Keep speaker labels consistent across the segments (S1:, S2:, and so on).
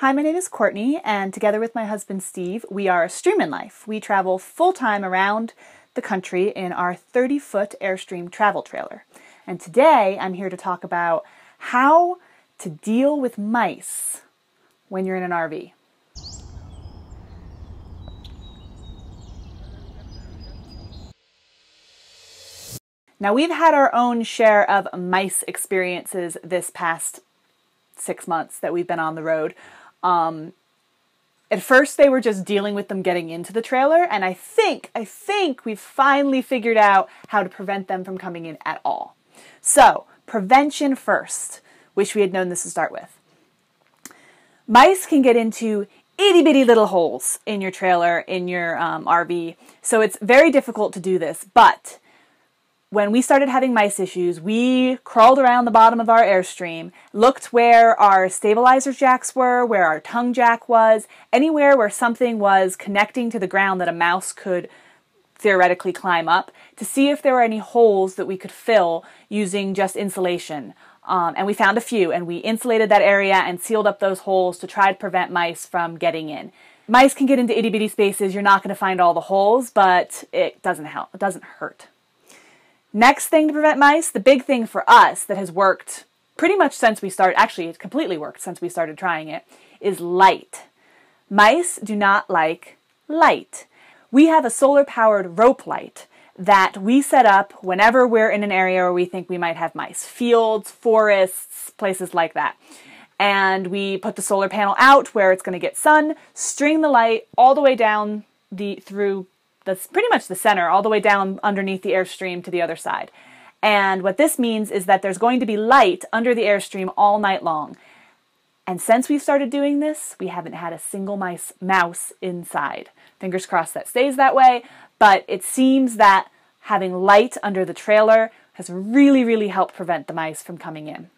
S1: Hi, my name is Courtney, and together with my husband Steve, we are a Streamin' Life. We travel full time around the country in our 30 foot Airstream travel trailer. And today I'm here to talk about how to deal with mice when you're in an RV. Now, we've had our own share of mice experiences this past six months that we've been on the road. Um, at first, they were just dealing with them getting into the trailer, and I think, I think we've finally figured out how to prevent them from coming in at all. So, prevention first. Wish we had known this to start with. Mice can get into itty bitty little holes in your trailer, in your um, RV, so it's very difficult to do this, but when we started having mice issues, we crawled around the bottom of our airstream, looked where our stabilizer jacks were, where our tongue jack was, anywhere where something was connecting to the ground that a mouse could theoretically climb up to see if there were any holes that we could fill using just insulation. Um, and we found a few, and we insulated that area and sealed up those holes to try to prevent mice from getting in. Mice can get into itty bitty spaces. You're not going to find all the holes, but it doesn't help. It doesn't hurt. Next thing to prevent mice, the big thing for us that has worked pretty much since we started, actually, it's completely worked since we started trying it, is light. Mice do not like light. We have a solar powered rope light that we set up whenever we're in an area where we think we might have mice fields, forests, places like that. And we put the solar panel out where it's going to get sun, string the light all the way down the through that's pretty much the center, all the way down underneath the airstream to the other side. And what this means is that there's going to be light under the airstream all night long. And since we've started doing this, we haven't had a single mice, mouse inside. Fingers crossed that stays that way, but it seems that having light under the trailer has really, really helped prevent the mice from coming in.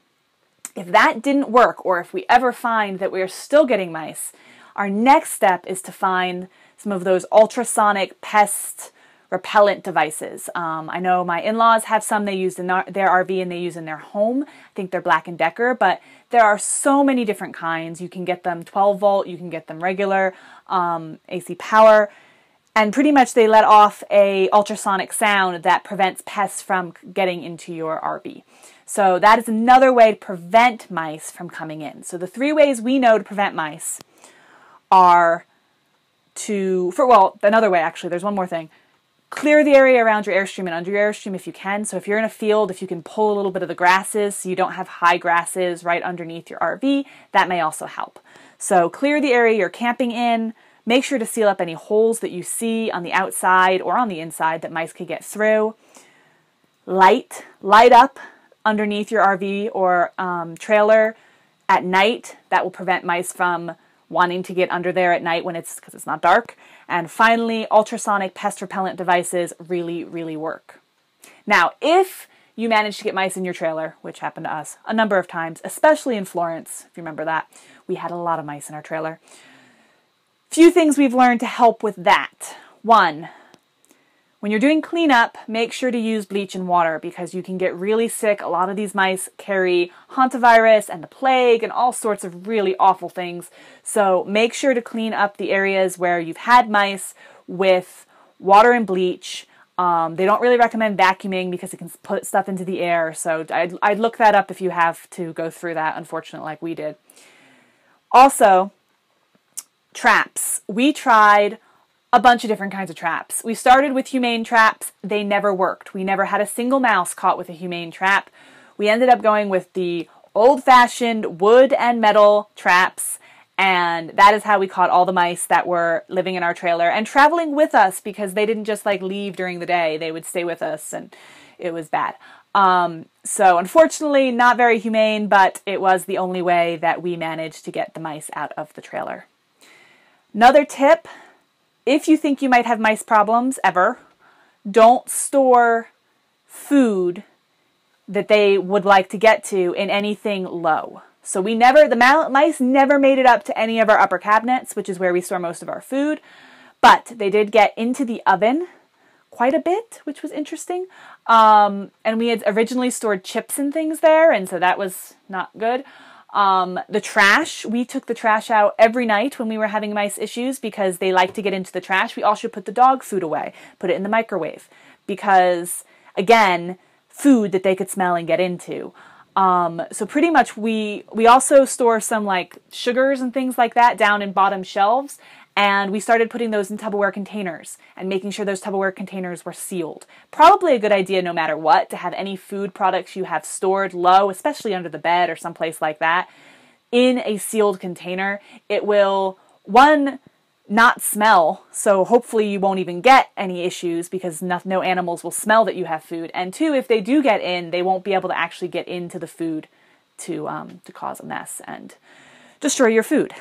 S1: If that didn't work, or if we ever find that we're still getting mice, our next step is to find some of those ultrasonic pest repellent devices. Um, I know my in-laws have some they use in their RV and they use in their home. I think they're Black & Decker, but there are so many different kinds. You can get them 12 volt, you can get them regular, um, AC power, and pretty much they let off a ultrasonic sound that prevents pests from getting into your RV. So that is another way to prevent mice from coming in. So the three ways we know to prevent mice are to, for well, another way actually, there's one more thing. Clear the area around your airstream and under your airstream if you can. So if you're in a field, if you can pull a little bit of the grasses so you don't have high grasses right underneath your RV, that may also help. So clear the area you're camping in, Make sure to seal up any holes that you see on the outside or on the inside that mice could get through. Light, light up underneath your RV or um, trailer at night. That will prevent mice from wanting to get under there at night when it's because it's not dark. And finally, ultrasonic pest repellent devices really, really work. Now, if you manage to get mice in your trailer, which happened to us a number of times, especially in Florence, if you remember that, we had a lot of mice in our trailer. Few things we've learned to help with that. One, when you're doing cleanup, make sure to use bleach and water because you can get really sick. A lot of these mice carry hantavirus and the plague and all sorts of really awful things. So make sure to clean up the areas where you've had mice with water and bleach. Um, they don't really recommend vacuuming because it can put stuff into the air. So I'd, I'd look that up if you have to go through that, unfortunately, like we did. Also, traps. We tried a bunch of different kinds of traps. We started with humane traps, they never worked. We never had a single mouse caught with a humane trap. We ended up going with the old fashioned wood and metal traps, and that is how we caught all the mice that were living in our trailer and traveling with us because they didn't just like leave during the day, they would stay with us, and it was bad. Um, so, unfortunately, not very humane, but it was the only way that we managed to get the mice out of the trailer. Another tip if you think you might have mice problems ever, don't store food that they would like to get to in anything low. So we never, the mice never made it up to any of our upper cabinets, which is where we store most of our food, but they did get into the oven quite a bit, which was interesting. Um, and we had originally stored chips and things there, and so that was not good. Um, the trash, we took the trash out every night when we were having mice issues because they like to get into the trash. We also put the dog food away, put it in the microwave because, again, food that they could smell and get into. Um, so pretty much we we also store some like sugars and things like that down in bottom shelves, and we started putting those in Tupperware containers and making sure those Tupperware containers were sealed. Probably a good idea no matter what to have any food products you have stored low, especially under the bed or someplace like that, in a sealed container. It will, one, not smell, so hopefully you won't even get any issues because no, no, animals will smell that you have food. And two, if they do get in, they won't be able to actually get into the food to um, to cause a mess and destroy your food.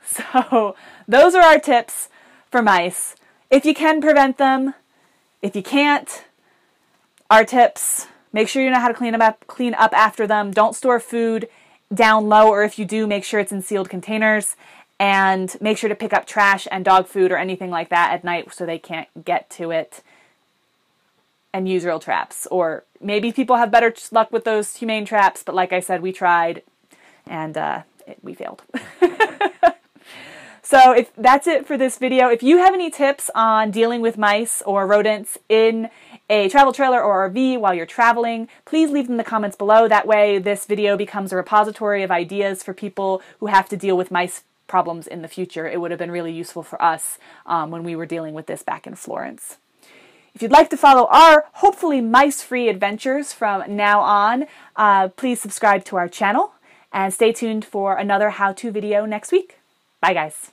S1: So, those are our tips for mice. If you can prevent them, if you can't, our tips make sure you know how to clean them up clean up after them don't store food down low or if you do make sure it's in sealed containers and make sure to pick up trash and dog food or anything like that at night so they can't get to it and use real traps or maybe people have better luck with those humane traps but like i said we tried and uh, it, we failed So if that's it for this video. If you have any tips on dealing with mice or rodents in a travel trailer or RV while you're traveling, please leave them in the comments below. That way this video becomes a repository of ideas for people who have to deal with mice problems in the future. It would have been really useful for us um, when we were dealing with this back in Florence. If you'd like to follow our hopefully mice-free adventures from now on, uh, please subscribe to our channel and stay tuned for another how-to video next week. Bye guys.